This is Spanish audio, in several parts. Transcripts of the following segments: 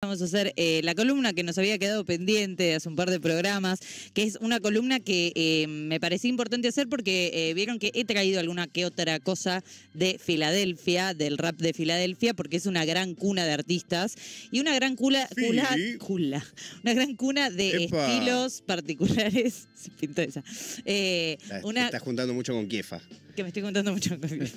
Vamos a hacer eh, la columna que nos había quedado pendiente hace un par de programas, que es una columna que eh, me parecía importante hacer porque eh, vieron que he traído alguna que otra cosa de Filadelfia, del rap de Filadelfia, porque es una gran cuna de artistas y una gran cula, cula, una gran cuna de estilos particulares. Se pintó esa. estás juntando mucho con Kiefa. Que me estoy juntando mucho con Kiefa.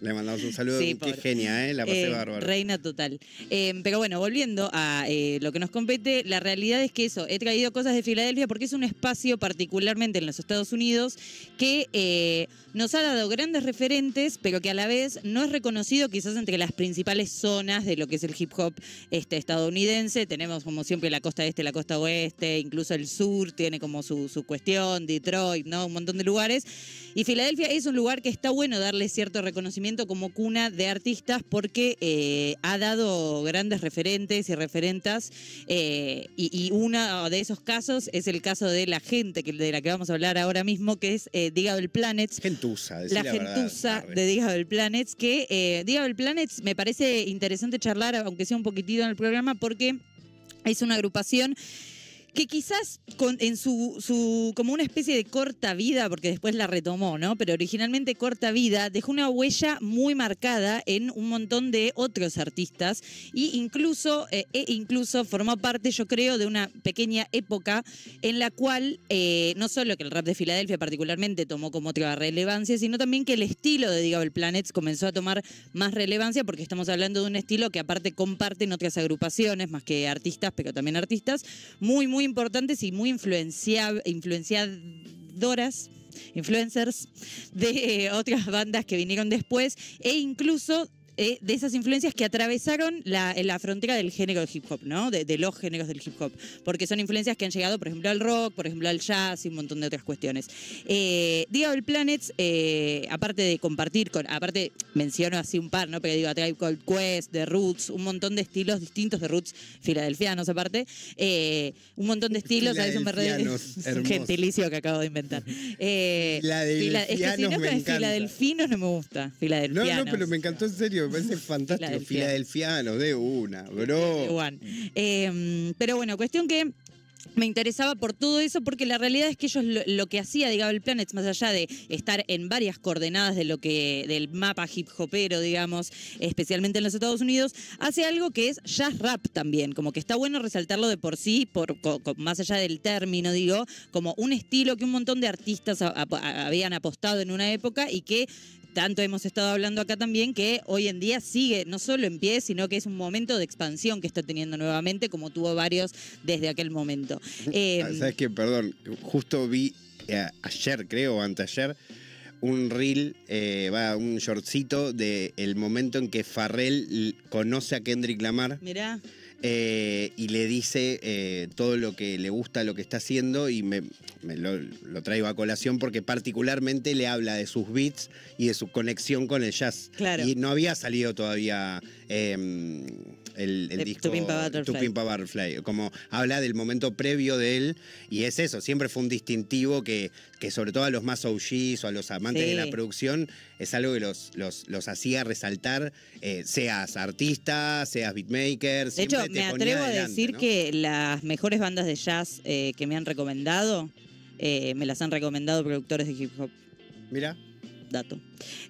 Le mandamos un saludo. Sí, Qué genia, ¿eh? La pasé eh, bárbaro. Reina total. Eh, pero bueno, volviendo a lo que nos compete, la realidad es que eso, he traído cosas de Filadelfia porque es un espacio, particularmente en los Estados Unidos, que nos ha dado grandes referentes, pero que a la vez no es reconocido quizás entre las principales zonas de lo que es el hip hop este, estadounidense. Tenemos como siempre la costa este, la costa oeste, incluso el sur tiene como su, su cuestión, Detroit, ¿no? Un montón de lugares. Y Filadelfia es un lugar que está bueno darle cierto reconocimiento como cuna de artistas porque eh, ha dado grandes referentes y referentas eh, y, uno de esos casos es el caso de la gente que, de la que vamos a hablar ahora mismo, que es eh, del Planets. La, la gentusa de el Planets, que eh, Planets me parece interesante charlar, aunque sea un poquitito en el programa, porque es una agrupación que quizás en su, su, como una especie de corta vida, porque después la retomó, ¿no? Pero originalmente corta vida, dejó una huella muy marcada en un montón de otros artistas y incluso, eh, e incluso formó parte, yo creo, de una pequeña época en la cual eh, no solo que el rap de Filadelfia particularmente tomó como otra relevancia, sino también que el estilo de Digable Planets comenzó a tomar más relevancia porque estamos hablando de un estilo que aparte comparten otras agrupaciones, más que artistas, pero también artistas, muy, muy importantes y muy influenciadoras influencers de eh, otras bandas que vinieron después e incluso eh, de esas influencias que atravesaron eh, la, frontera del género del hip hop, ¿no? De, los géneros del hip hop. Porque son influencias que han llegado, por ejemplo, al rock, por ejemplo, al jazz y un montón de otras cuestiones. Eh, digo el Planets, aparte de compartir con, aparte menciono así un par, ¿no? Pero digo, a Tribe Called Quest, The Roots, un montón de estilos distintos de Roots, filadelfianos aparte, un montón de estilos, veces Un gentilicio que acabo de inventar. Eh, Fila... es que no, filadelfinos no me gusta. Filadelfianos. No, no, pero me encantó en serio parece fantástico. Filadelfiano, de una, bro. Mm. Em, pero bueno, cuestión que me interesaba por todo eso, porque la realidad es que ellos lo, que hacía, digamos, el Planets, más allá de estar en varias coordenadas de lo que, del mapa hip hopero, digamos, especialmente en los Estados Unidos, hace algo que es jazz rap también. Como que está bueno resaltarlo de por sí, por, más allá del término, digo, como un estilo que un montón de artistas habían apostado en una época y que tanto hemos estado hablando acá también, que hoy en día sigue no solo en pie, sino que es un momento de expansión que está teniendo nuevamente, como tuvo varios desde aquel momento. Eh, ah, ¿Sabes qué? Perdón, justo vi eh, ayer, creo, o anteayer, un reel, eh, va, un shortcito de el momento en que Farrell conoce a Kendrick Lamar. Mirá. Eh, y le dice eh, todo lo que le gusta, lo que está haciendo, y me, lo, traigo a colación porque particularmente le habla de sus beats y de su conexión con el jazz. Y no había salido todavía em, el, disco Tu Pimpa Butterfly. Como habla del momento previo de él, y es eso, siempre fue un distintivo que, que sobre todo a los más OGs o a los amantes de la producción, es algo que los, los, hacía resaltar, eh, seas artista, seas beatmaker, siempre me atrevo a decir que las mejores bandas de jazz eh, que me han recomendado, eh, me las han recomendado productores de hip hop. Mira dato.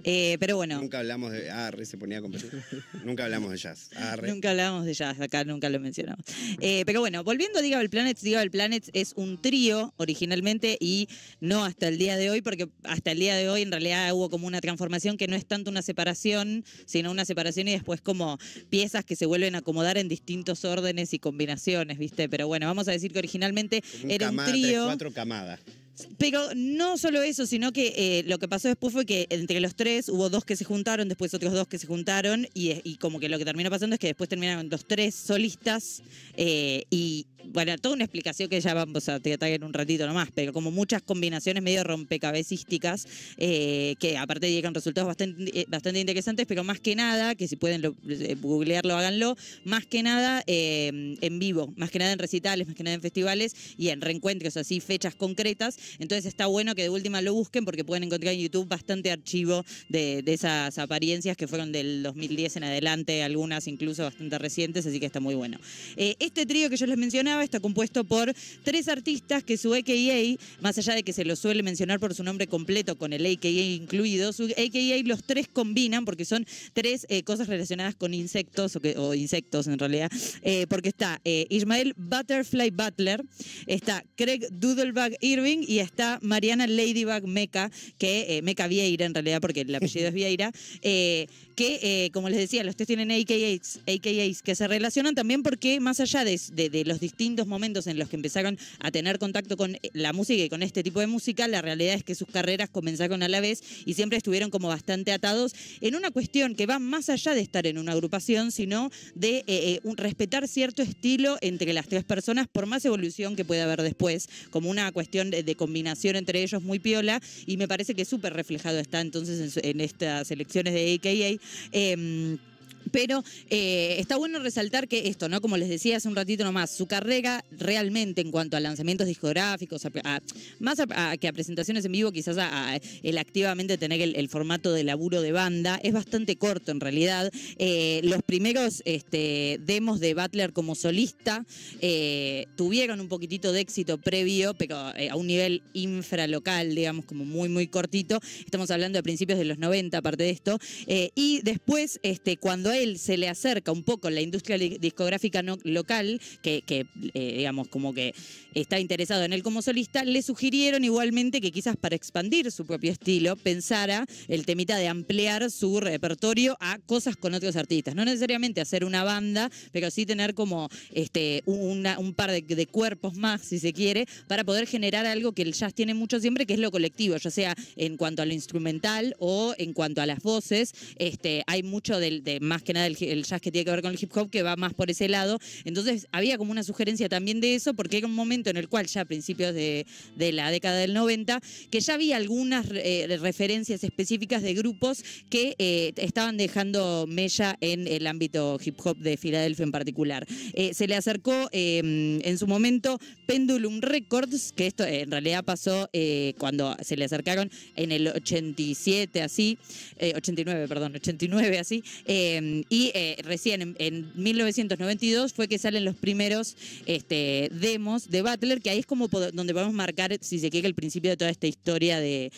Eh, pero bueno. Nunca hablamos de. Ah, se ponía nunca hablamos de jazz. nunca hablamos de jazz, acá nunca lo mencionamos. Eh, pero bueno, volviendo a Digable Planets, Digable Planets es un trío originalmente y no hasta el día de hoy, porque hasta el día de hoy en realidad hubo como una transformación que no es tanto una separación, sino una separación y después como piezas que se vuelven a acomodar en distintos órdenes y combinaciones, ¿viste? Pero bueno, vamos a decir que originalmente un era un trío. cuatro camadas. Pero no solo eso, sino que eh, lo que pasó después fue que entre los tres hubo dos que se juntaron, después otros dos que se juntaron, y, eh, como que lo que terminó pasando es que después terminaron dos tres solistas, eh, y bueno, toda una explicación que ya vamos a tratar en un ratito nomás, pero como muchas combinaciones medio rompecabezísticas eh, que aparte llegan resultados bastante, eh, bastante interesantes, pero más que nada, que si pueden lo, eh, googlearlo, háganlo, más que nada en vivo, más que nada en recitales, más que nada en festivales y en reencuentros, así fechas concretas. Entonces está bueno que de última lo busquen porque pueden encontrar en YouTube bastante archivo de, de esas apariencias que fueron del 2010 en adelante, algunas incluso bastante recientes, así que está muy bueno. este trío que yo les mencioné, está compuesto por tres artistas que su AKA, más allá de que se lo suele mencionar por su nombre completo, con el AKA incluido, su AKA los tres combinan porque son tres eh, cosas relacionadas con insectos, o, insectos en realidad, eh, porque está eh, Ismael Butterfly Butler, está Craig Doodlebug Irving y está Mariana Ladybug Meca, que Meca Vieira en realidad, porque el apellido es Vieira, que como les decía, los tres tienen AKAs, que se relacionan también porque más allá de, de los distintos momentos en los que empezaron a tener contacto con eh, la música y con este tipo de música, la realidad es que sus carreras comenzaron a la vez y siempre estuvieron como bastante atados en una cuestión que va más allá de estar en una agrupación, sino de eh, eh, respetar cierto estilo entre las tres personas, por más evolución que pueda haber después, como una cuestión de, combinación entre ellos muy piola, y me parece que súper reflejado está entonces en, estas elecciones de AKA pero eh, está bueno resaltar que esto, ¿no? Como les decía hace un ratito nomás, su carrera realmente en cuanto a lanzamientos discográficos, más que a presentaciones en vivo, quizás el activamente tener el, formato de laburo de banda, es bastante corto en realidad. Eh, los primeros este, demos de Butler como solista eh, tuvieron un poquitito de éxito previo, pero a un nivel infralocal, digamos, como muy, muy cortito. Estamos hablando de principios de los 90, aparte de esto. y después, este, cuando hay él se le acerca un poco la industria discográfica local, que, eh, digamos como que está interesado en él como solista, le sugirieron igualmente que quizás para expandir su propio estilo pensara el temita de ampliar su repertorio a cosas con otros artistas. No necesariamente hacer una banda, pero sí tener como este, un par de, cuerpos más, si se quiere, para poder generar algo que él jazz tiene mucho siempre, que es lo colectivo, ya sea en cuanto a lo instrumental o en cuanto a las voces. Este, hay mucho de más que que nada el, jazz que tiene que ver con el hip hop, que va más por ese lado. Entonces había como una sugerencia también de eso, porque era un momento en el cual ya a principios de, la década del 90, que ya había algunas eh, referencias específicas de grupos que eh, estaban dejando mella en el ámbito hip hop de Filadelfia en particular. Eh, se le acercó em, en su momento Pendulum Records, que esto en realidad pasó cuando se le acercaron en el 87, así, 89, perdón, 89, así. Eh, em, y eh, recién en, 1992 fue que salen los primeros este, demos de Butler, que ahí es como donde a marcar, si se quiere, el principio de toda esta historia de,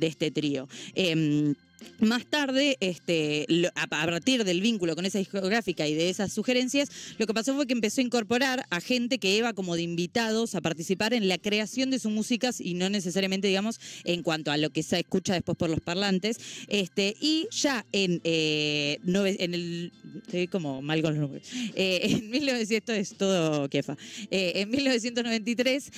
este trío. Em, más tarde, este, a partir del vínculo con esa discográfica y de esas sugerencias, lo que pasó fue que empezó a incorporar a gente que iba como de invitados a participar en la creación de sus músicas y no necesariamente, digamos, en cuanto a lo que se escucha después por los parlantes. Este, y ya en, eh, en el. Estoy como mal con los números. Eh, en esto es todo quefa. Eh, en 1993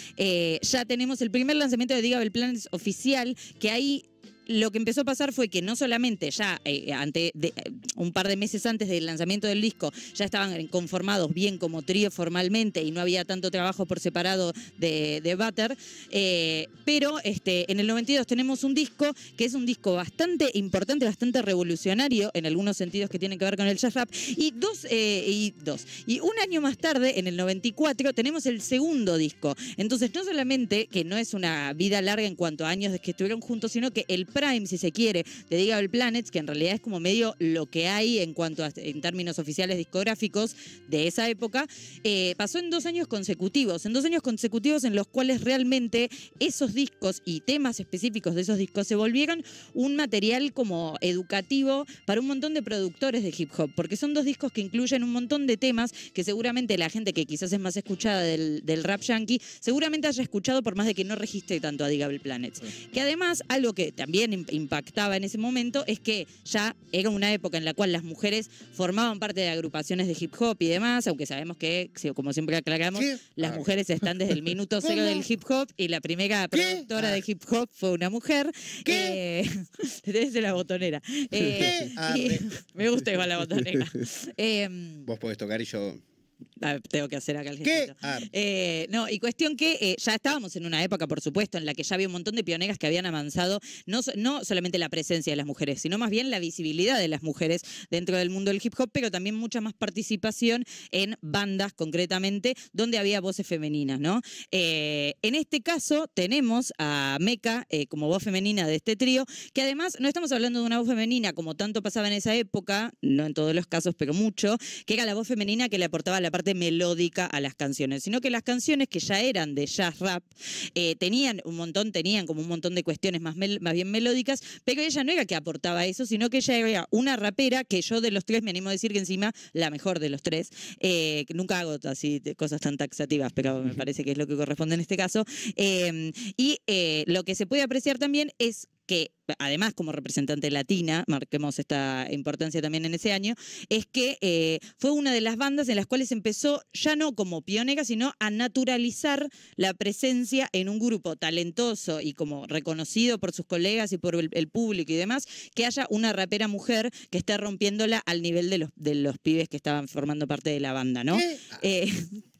ya tenemos el primer lanzamiento de Digable Planes oficial, que hay lo que empezó a pasar fue que no solamente ya eh, eh, un par de meses antes del lanzamiento del disco ya estaban conformados bien como trío formalmente y no había tanto trabajo por separado de, de Butter, eh, pero este, en el 92 tenemos un disco que es un disco bastante importante, bastante revolucionario en algunos sentidos que tienen que ver con el jazz rap y dos, y dos y un año más tarde en el 94 tenemos el segundo disco, entonces no solamente que no es una vida larga en cuanto a años de que estuvieron juntos, sino que el Prime, si se quiere, de Digable Planets, que en realidad es como medio lo que hay en cuanto en términos oficiales discográficos de esa época, eh, pasó en dos años consecutivos, en dos años consecutivos en los cuales realmente esos discos y temas específicos de esos discos se volvieron un material como educativo para un montón de productores de hip hop, porque son dos discos que incluyen un montón de temas que seguramente la gente que quizás es más escuchada del, del rap yankee, seguramente haya escuchado por más de que no registre tanto a Digable Planets. Que además, algo que también impactaba en ese momento es que ya era una época en la cual las mujeres formaban parte de agrupaciones de hip hop y demás, aunque sabemos que, como siempre aclaramos, las mujeres están desde el minuto cero del hip hop y la primera productora de hip hop fue una mujer. que eh, desde la botonera. Eh, ah, me gusta igual la botonera. Em, Vos podés tocar y yo... Ah, tengo que hacer acá el gesto ah, eh, no, y cuestión que eh, ya estábamos en una época, por supuesto, en la que ya había un montón de pioneras que habían avanzado, no, no solamente la presencia de las mujeres, sino más bien la visibilidad de las mujeres dentro del mundo del hip hop, pero también mucha más participación en bandas concretamente, donde había voces femeninas, ¿no? Eh, en este caso tenemos a Meca como voz femenina de este trío, que además no estamos hablando de una voz femenina como tanto pasaba en esa época, no en todos los casos, pero mucho, que era la voz femenina que le aportaba la parte de melódica a las canciones, sino que las canciones que ya eran de jazz rap eh, tenían un montón, tenían como un montón de cuestiones más, más bien melódicas, pero ella no era que aportaba eso, sino que ella era una rapera que yo de los tres me animo a decir que encima la mejor de los tres, eh, nunca hago así cosas tan taxativas, pero me parece que es lo que corresponde en este caso, eh, y lo que se puede apreciar también es que además como representante latina, marquemos esta importancia también en ese año, es que eh, fue una de las bandas en las cuales empezó ya no como pionera, sino a naturalizar la presencia en un grupo talentoso y como reconocido por sus colegas y por el, público y demás, que haya una rapera mujer que esté rompiéndola al nivel de los, de los pibes que estaban formando parte de la banda, ¿no? Eh, ah.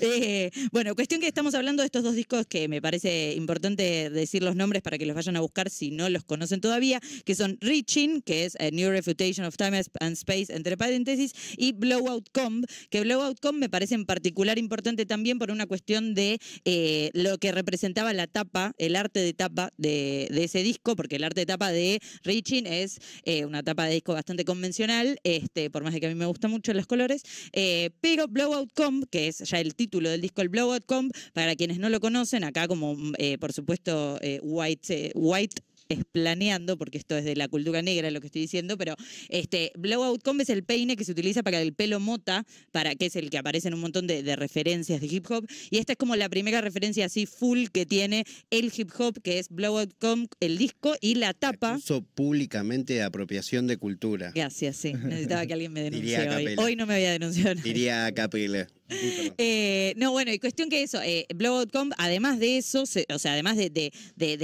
Eh, bueno, cuestión que estamos hablando de estos dos discos que me parece importante decir los nombres para que los vayan a buscar si no los conocen todavía, que son Reaching, que es a eh, New Refutation of Time and Space, entre paréntesis, y Blowout Comb, que Blowout Comb me parece en particular importante también por una cuestión de eh, lo que representaba la tapa, el arte de tapa de, ese disco, porque el arte de tapa de Reaching es una tapa de disco bastante convencional, este, por más de que a mí me gustan mucho los colores, pero Blowout Comb, que es ya el título del disco, el Blowout Comb Para quienes no lo conocen, acá como mm, eh, por supuesto eh, White, eh, White es planeando, porque esto es de la cultura negra lo que estoy diciendo, pero este Blowout Comb es el peine que se utiliza para el pelo mota, para, que es el que aparece en un montón de, referencias de hip hop. Y esta es como la primera referencia así full que tiene el hip hop, que es Blowout Comb, el disco y la tapa. Uso públicamente de apropiación de cultura. Gracias, sí. Necesitaba que alguien me denuncie hoy. Hoy no me voy a denunciar. Diría a eh, no, bueno, y cuestión que eso, eh, Blog.com, además de eso, o sea, además de,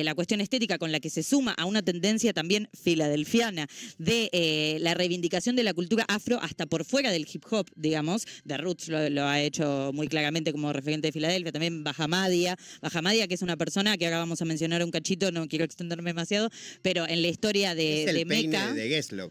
la cuestión estética con la que se suma a una tendencia también filadelfiana de eh, la reivindicación de la cultura afro hasta por fuera del hip hop, digamos, The Roots lo, ha hecho muy claramente como referente de Filadelfia, también Bajamadia, Bajamadia que es una persona que ahora vamos a mencionar un cachito, no quiero extenderme demasiado, pero en la historia de, es de De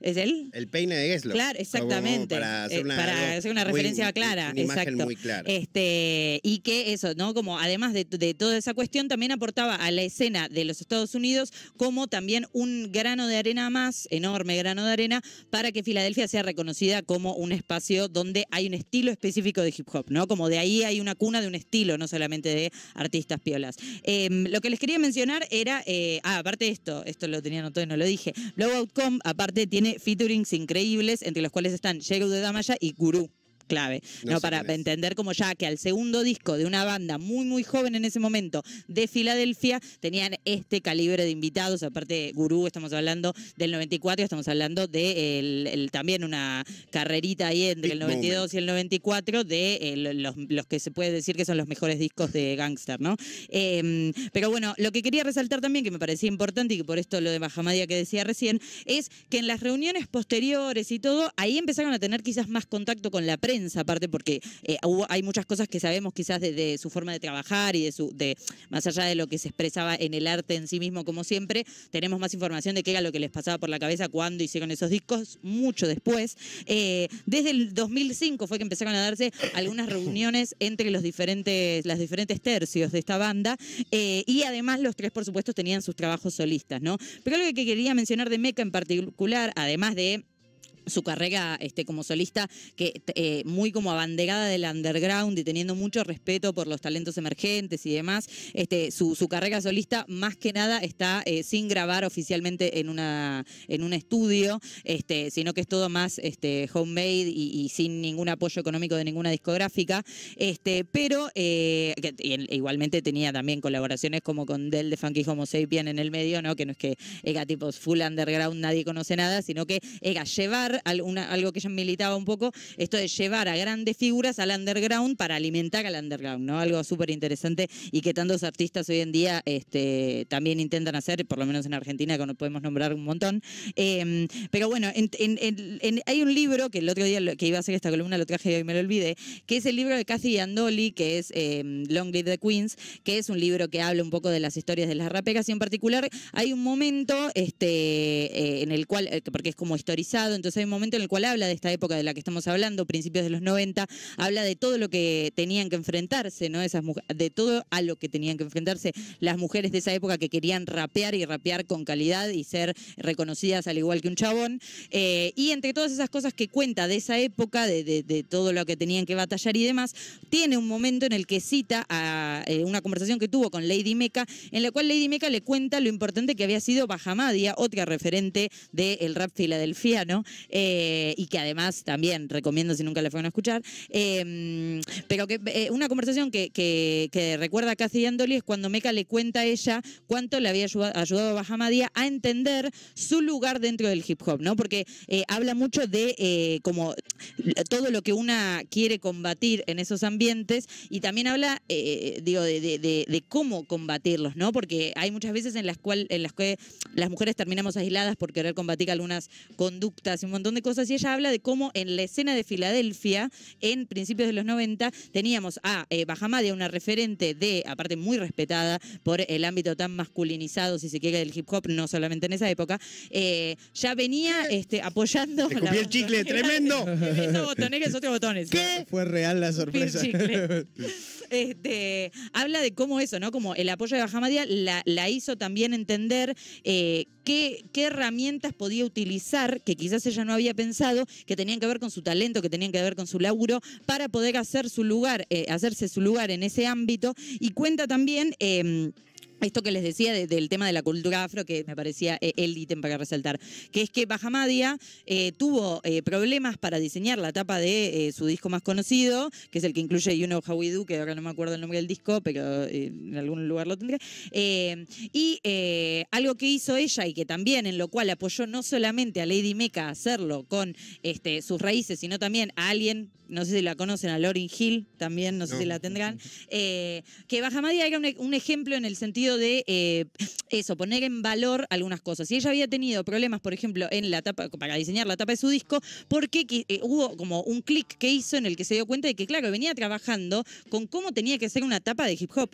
es él? El peine de Gessler. Claro, exactamente. para eh, hacer una, referencia clara. imagen muy clara. Este, y que eso, ¿no? Como además de, toda esa cuestión, también aportaba a la escena de los Estados Unidos como también un grano de arena más, enorme grano de arena, para que Filadelfia sea reconocida como un espacio donde hay un estilo específico de hip hop, ¿no? Como de ahí hay una cuna de un estilo, no solamente de artistas piolas. Em, lo que les quería mencionar era, eh, ah, aparte de esto, esto lo tenía anotado y no lo dije, Blowout.com aparte tiene featurings increíbles, entre los cuales están Yego de Damaya y Guru clave, ¿no? para entender como ya que al segundo disco de una banda muy, muy joven en ese momento de Filadelfia, tenían este calibre de invitados, aparte Gurú, estamos hablando del 94, estamos hablando de también una carrerita ahí entre el 92 y el 94 de los, los, que se puede decir que son los mejores discos de Gangster, ¿no? Em, pero bueno, lo que quería resaltar también, que me parecía importante y que por esto lo de Mahamadia que decía recién, es que en las reuniones posteriores y todo, ahí empezaron a tener quizás más contacto con la prensa aparte porque eh, hay muchas cosas que sabemos quizás de, su forma de trabajar y de su, más allá de lo que se expresaba en el arte en sí mismo, como siempre, tenemos más información de qué era lo que les pasaba por la cabeza cuando hicieron esos discos, mucho después. Eh, desde el 2005 fue que empezaron a darse algunas reuniones entre los diferentes, las diferentes tercios de esta banda eh, y además los tres, por supuesto, tenían sus trabajos solistas, ¿no? Pero algo que quería mencionar de Meca en particular, además de su carrera este, como solista, que eh, muy como abanderada del underground y teniendo mucho respeto por los talentos emergentes y demás, este, su, carrera solista más que nada está eh, sin grabar oficialmente en, una, en un estudio, este, sino que es todo más este, homemade y, sin ningún apoyo económico de ninguna discográfica. pero eh, igualmente tenía también colaboraciones como con Del de Funky Homo Sapien en el medio, ¿no? Que no es que era tipo full underground, nadie conoce nada, sino que era llevar algo que ella militaba un poco, esto de llevar a grandes figuras al underground para alimentar al underground, ¿no? Algo súper interesante y que tantos artistas hoy en día este, también intentan hacer, por lo menos en Argentina, que podemos nombrar un montón. Em, pero bueno, hay un libro que el otro día que iba a hacer esta columna lo traje y me lo olvidé, que es el libro de Cassie Andoli, que es em, Long Live the Queens, que es un libro que habla un poco de las historias de las rapecas y en particular hay un momento este, eh, en el cual, eh, porque es como historizado, entonces momento en el cual habla de esta época de la que estamos hablando, principios de los 90, habla de todo lo que tenían que enfrentarse, ¿no? Esas de todo a lo que tenían que enfrentarse las mujeres de esa época que querían rapear y rapear con calidad y ser reconocidas al igual que un chabón. Eh, y entre todas esas cosas que cuenta de esa época, de, todo lo que tenían que batallar y demás, tiene un momento en el que cita a eh, una conversación que tuvo con Lady Meca, en la cual Lady Meca le cuenta lo importante que había sido Bajamadia, otra referente del rap filadelfiano. Eh, y que además también recomiendo si nunca le fueron a escuchar. Em, pero que eh, una conversación que, que, recuerda a Andoli es cuando Meca le cuenta a ella cuánto le había ayudado, a Bahamadía a entender su lugar dentro del hip hop, ¿no? Porque eh, habla mucho de como todo lo que una quiere combatir en esos ambientes y también habla, digo, de, cómo combatirlos, ¿no? Porque hay muchas veces en las, cuales en las que las mujeres terminamos aisladas por querer combatir algunas conductas y un montón de cosas y ella habla de cómo en la escena de Filadelfia, en principios de los 90, teníamos a eh, una referente de, aparte muy respetada por el ámbito tan masculinizado, si se quiere, del hip hop, no solamente en esa época, eh, ya venía este, apoyando... el chicle, tremendo! botones, otros botones. Fue real la sorpresa. este, habla de cómo eso, ¿no? Como el apoyo de Bajamadia la, hizo también entender eh, qué, qué herramientas podía utilizar, que quizás ella no había pensado, que tenían que ver con su talento, que tenían que ver con su laburo, para poder hacer su lugar, eh, hacerse su lugar en ese ámbito. Y cuenta también. Em, esto que les decía del tema de la cultura afro, que me parecía eh, el ítem para resaltar, que es que Bajamadia eh, tuvo eh, problemas para diseñar la tapa de su disco más conocido, que es el que incluye You Know How We Do, que ahora no me acuerdo el nombre del disco, pero en algún lugar lo tendré. y algo que hizo ella y que también en lo cual apoyó no solamente a Lady Meca a hacerlo con este, sus raíces, sino también a alguien no sé si la conocen, a Lauren Hill también, no sé si la tendrán, eh, que Bajamadia era un, ejemplo en el sentido de eh, eso, poner en valor algunas cosas. Y ella había tenido problemas, por ejemplo, en la tapa, para diseñar la tapa de su disco, porque eh, hubo como un clic que hizo en el que se dio cuenta de que, claro, venía trabajando con cómo tenía que ser una tapa de hip hop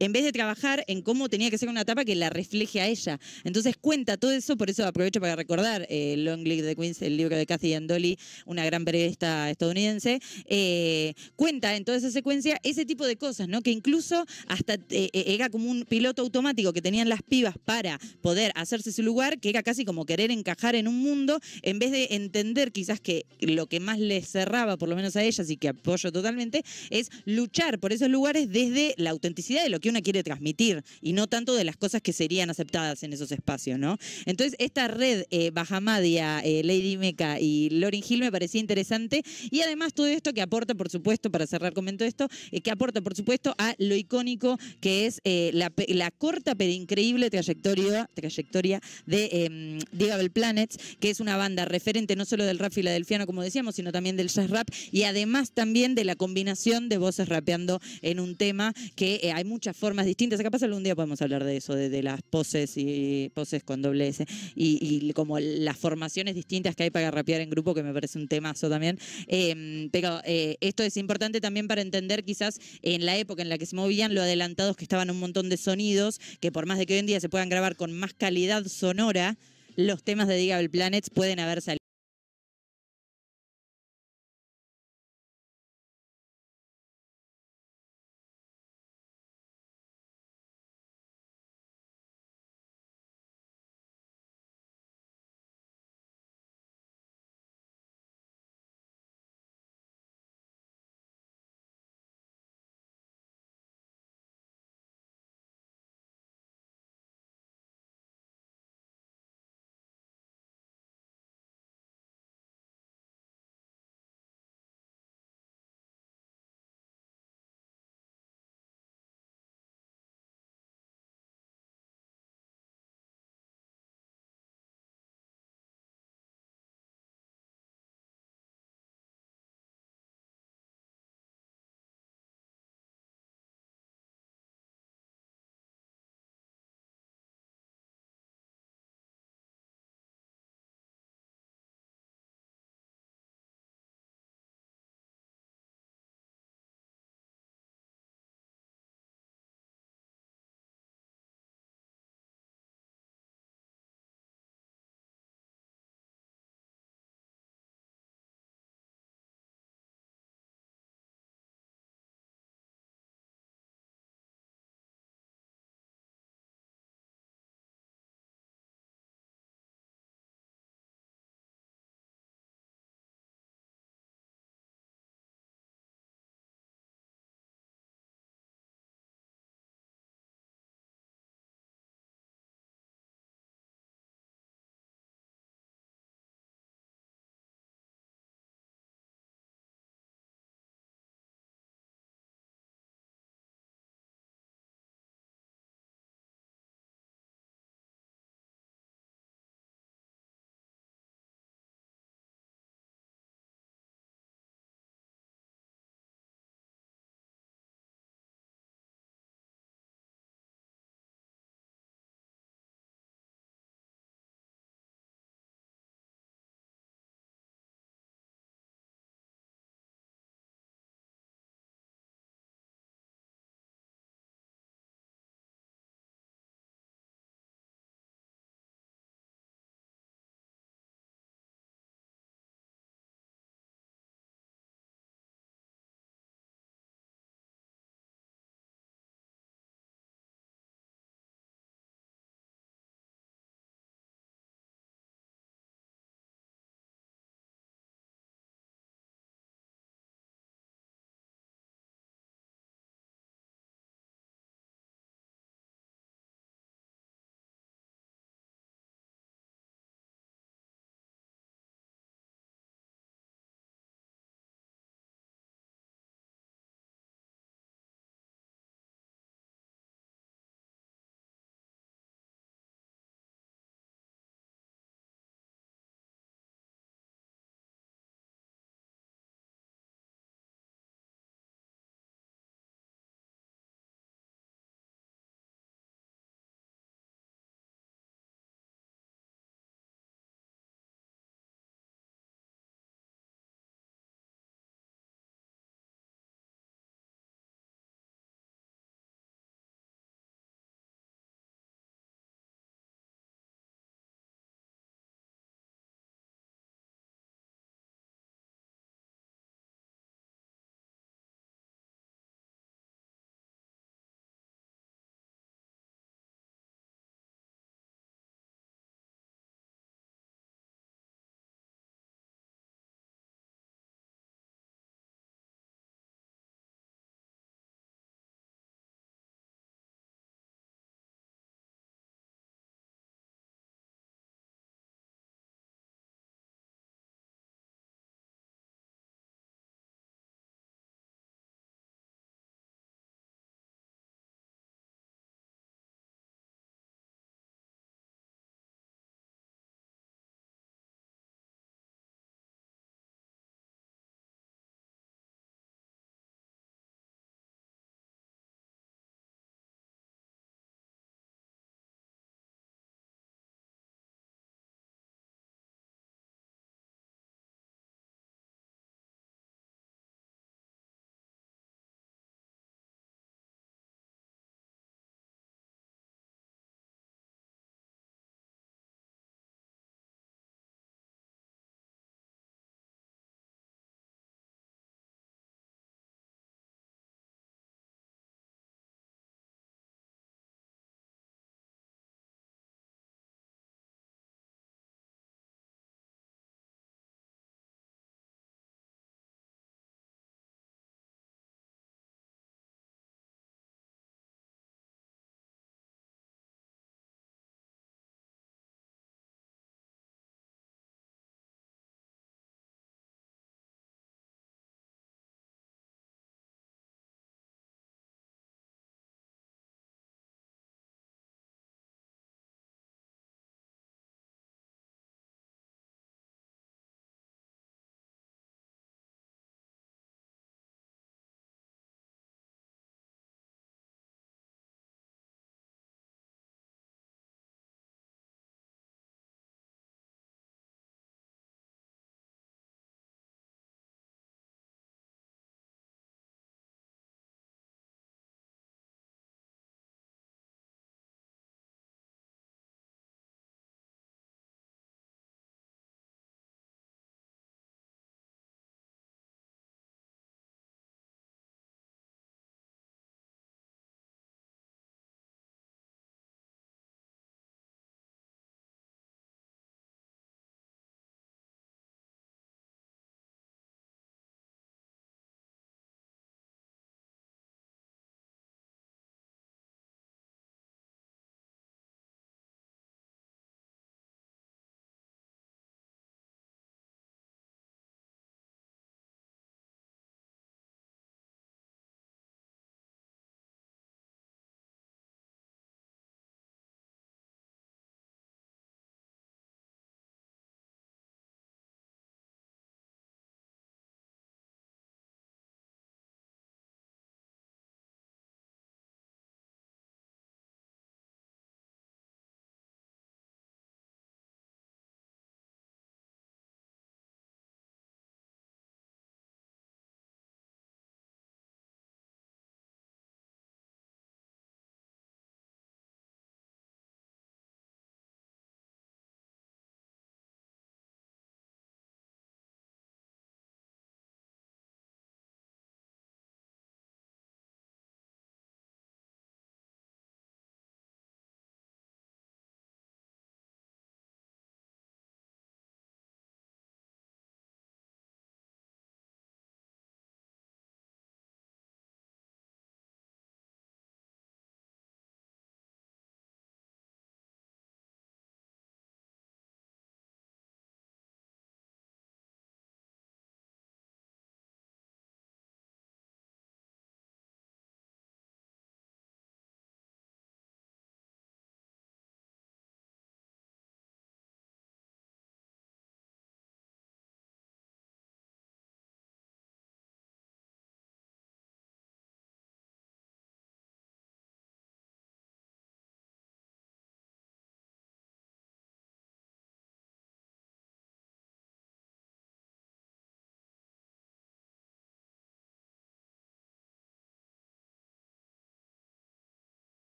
en vez de trabajar en cómo tenía que ser una etapa que la refleje a ella. Entonces cuenta todo eso, por eso aprovecho para recordar eh, Long League de Queens, el libro de Cathy Andoli, una gran periodista estadounidense, eh, cuenta en toda esa secuencia ese tipo de cosas, ¿no? Que incluso hasta eh, era como un piloto automático que tenían las pibas para poder hacerse su lugar, que era casi como querer encajar en un mundo, en vez de entender quizás que lo que más les cerraba, por lo menos a ellas, y que apoyo totalmente, es luchar por esos lugares desde la autenticidad de lo que una quiere transmitir y no tanto de las cosas que serían aceptadas en esos espacios, ¿no? Entonces, esta red eh, eh Lady Meca y Lorin Hill me parecía interesante y además todo esto que aporta, por supuesto, para cerrar comento esto, eh, que aporta, por supuesto, a lo icónico que es eh, la, la, corta pero increíble trayectoria, trayectoria de em, Digable Planets, que es una banda referente no solo del rap filadelfiano, como decíamos, sino también del jazz rap y además también de la combinación de voces rapeando en un tema que hay muchas formas distintas. Capaz algún día podemos hablar de eso, de, las poses y poses con doble S y, como las formaciones distintas que hay para rapear en grupo, que me parece un temazo también. Em, pero eh, esto es importante también para entender quizás en la época en la que se movían lo adelantados que estaban un montón de sonidos, que por más de que hoy en día se puedan grabar con más calidad sonora, los temas de Digable Planets pueden haber salido.